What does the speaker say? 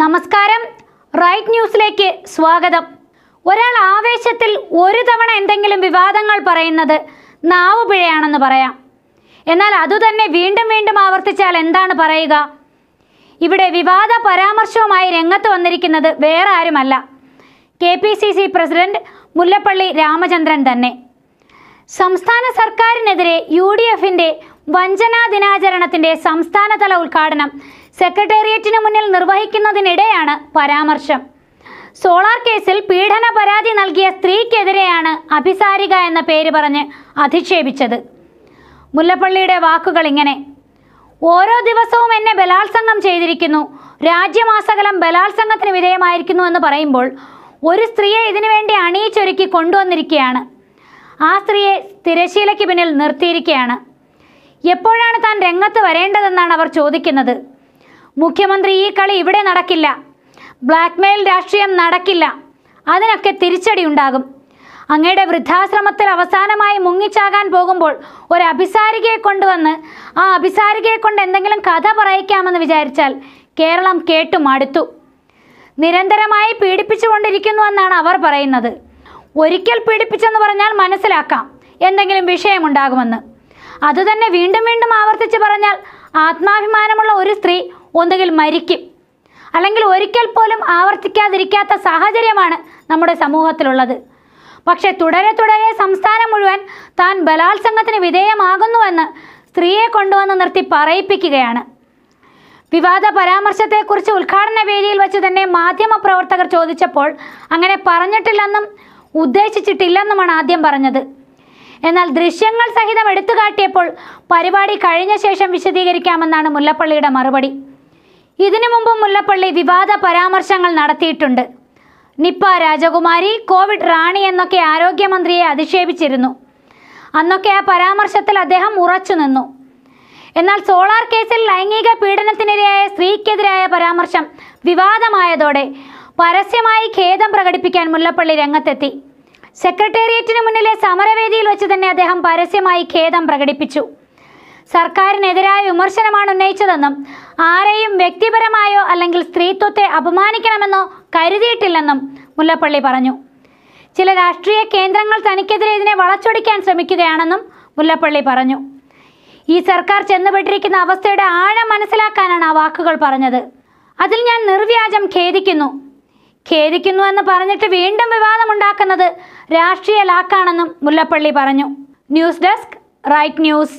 നമസ്കാരം റൈറ്റ് ന്യൂസിലേക്ക് സ്വാഗതം ഒരാൾ ആവേശത്തിൽ ഒരു തവണ എന്തെങ്കിലും വിവാദങ്ങൾ പറയുന്നത് നാവ് പിഴയാണെന്ന് പറയാം എന്നാൽ അതുതന്നെ വീണ്ടും വീണ്ടും ആവർത്തിച്ചാൽ എന്താണ് പറയുക ഇവിടെ വിവാദ പരാമർശവുമായി രംഗത്ത് വന്നിരിക്കുന്നത് വേറെ ആരുമല്ല K P C C president Mullappally Ramachandran തന്നെ സംസ്ഥാന സർക്കാരിനെതിരെ യു ഡി എഫിൻ്റെ വഞ്ചനാ ദിനാചരണത്തിന്റെ സംസ്ഥാനതല ഉദ്ഘാടനം സെക്രട്ടേറിയറ്റിന് മുന്നിൽ നിർവഹിക്കുന്നതിനിടെയാണ് പരാമർശം സോളാർ കേസിൽ പീഡന പരാതി നൽകിയ സ്ത്രീക്കെതിരെയാണ് അഭിസാരിക എന്ന പേര് പറഞ്ഞ് അധിക്ഷേപിച്ചത് മുല്ലപ്പള്ളിയുടെ വാക്കുകൾ ഇങ്ങനെ ഓരോ ദിവസവും എന്നെ ബലാത്സംഗം ചെയ്തിരിക്കുന്നു രാജ്യമാസകലം ബലാത്സംഗത്തിന് വിധേയമായിരിക്കുന്നു എന്ന് പറയുമ്പോൾ ഒരു സ്ത്രീയെ ഇതിനുവേണ്ടി അണിയിച്ചൊരുക്കി കൊണ്ടുവന്നിരിക്കുകയാണ് ആ സ്ത്രീയെ തിരശീലയ്ക്ക് പിന്നിൽ നിർത്തിയിരിക്കുകയാണ് എപ്പോഴാണ് താൻ രംഗത്ത് വരേണ്ടതെന്നാണ് അവർ ചോദിക്കുന്നത് മുഖ്യമന്ത്രി ഈ കളി ഇവിടെ നടക്കില്ല ബ്ലാക്ക്മെയിൽ രാഷ്ട്രീയം നടക്കില്ല അതിനൊക്കെ തിരിച്ചടി ഉണ്ടാകും അങ്ങയുടെ വൃദ്ധാശ്രമത്തിൽ അവസാനമായി മുങ്ങിച്ചാകാൻ പോകുമ്പോൾ ഒരു അഭിസാരികയെ കൊണ്ടുവന്ന് ആ അഭിസാരികയെ കൊണ്ട് എന്തെങ്കിലും കഥ പറയിക്കാമെന്ന് വിചാരിച്ചാൽ കേരളം കേട്ടു മടുത്തു നിരന്തരമായി പീഡിപ്പിച്ചുകൊണ്ടിരിക്കുന്നുവെന്നാണ് അവർ പറയുന്നത് ഒരിക്കൽ പീഡിപ്പിച്ചെന്ന് പറഞ്ഞാൽ മനസ്സിലാക്കാം എന്തെങ്കിലും വിഷയമുണ്ടാകുമെന്ന് അതുതന്നെ വീണ്ടും വീണ്ടും ആവർത്തിച്ച് പറഞ്ഞാൽ ആത്മാഭിമാനമുള്ള ഒരു സ്ത്രീ ഒന്നുകിൽ മരിക്കും അല്ലെങ്കിൽ ഒരിക്കൽ പോലും ആവർത്തിക്കാതിരിക്കാത്ത സാഹചര്യമാണ് നമ്മുടെ സമൂഹത്തിലുള്ളത് പക്ഷേ തുടരെ തുടരെ സംസ്ഥാനം മുഴുവൻ താൻ ബലാത്സംഗത്തിന് വിധേയമാകുന്നുവെന്ന് സ്ത്രീയെ കൊണ്ടുവന്ന് നിർത്തി പറയിപ്പിക്കുകയാണ് വിവാദ പരാമർശത്തെക്കുറിച്ച് ഉദ്ഘാടന വേദിയിൽ വെച്ച് തന്നെ മാധ്യമപ്രവർത്തകർ ചോദിച്ചപ്പോൾ അങ്ങനെ പറഞ്ഞിട്ടില്ലെന്നും ഉദ്ദേശിച്ചിട്ടില്ലെന്നുമാണ് ആദ്യം പറഞ്ഞത് എന്നാൽ ദൃശ്യങ്ങൾ സഹിതം എടുത്തു കാട്ടിയപ്പോൾ പരിപാടി കഴിഞ്ഞ ശേഷം വിശദീകരിക്കാമെന്നാണ് മുല്ലപ്പള്ളിയുടെ മറുപടി ഇതിനു മുമ്പും മുല്ലപ്പള്ളി വിവാദ പരാമർശങ്ങൾ നടത്തിയിട്ടുണ്ട് നിപ്പ രാജകുമാരി കോവിഡ് റാണി എന്നൊക്കെ ആരോഗ്യമന്ത്രിയെ അധിക്ഷേപിച്ചിരുന്നു അന്നൊക്കെ ആ പരാമർശത്തിൽ അദ്ദേഹം ഉറച്ചു നിന്നു എന്നാൽ സോളാർ കേസിൽ ലൈംഗിക പീഡനത്തിനിരയായ സ്ത്രീക്കെതിരായ പരാമർശം വിവാദമായതോടെ പരസ്യമായി ഖേദം പ്രകടിപ്പിക്കാൻ മുല്ലപ്പള്ളി രംഗത്തെത്തി സെക്രട്ടേറിയറ്റിന് മുന്നിലെ സമരവേദി വെച്ച് തന്നെ അദ്ദേഹം പരസ്യമായി ഖേദം പ്രകടിപ്പിച്ചു സർക്കാരിനെതിരായ വിമർശനമാണ് ഉന്നയിച്ചതെന്നും ആരെയും വ്യക്തിപരമായോ അല്ലെങ്കിൽ സ്ത്രീത്വത്തെ അപമാനിക്കണമെന്നോ കരുതിയിട്ടില്ലെന്നും മുല്ലപ്പള്ളി പറഞ്ഞു ചില രാഷ്ട്രീയ കേന്ദ്രങ്ങൾ തനിക്കെതിരെ ഇതിനെ വളച്ചൊടിക്കാൻ ശ്രമിക്കുകയാണെന്നും മുല്ലപ്പള്ളി പറഞ്ഞു ഈ സർക്കാർ ചെന്നുപെട്ടിരിക്കുന്ന അവസ്ഥയുടെ ആഴം മനസ്സിലാക്കാനാണ് ആ വാക്കുകൾ പറഞ്ഞത് അതിൽ ഞാൻ നിർവ്യാജം ഖേദിക്കുന്നു ഖേദിക്കുന്നു എന്ന് പറഞ്ഞിട്ട് വീണ്ടും വിവാദമുണ്ടാക്കുന്നത് രാഷ്ട്രീയ ലാക്കാണെന്നും മുല്ലപ്പള്ളി പറഞ്ഞു ന്യൂസ് ഡെസ്ക് റൈറ്റ് ന്യൂസ്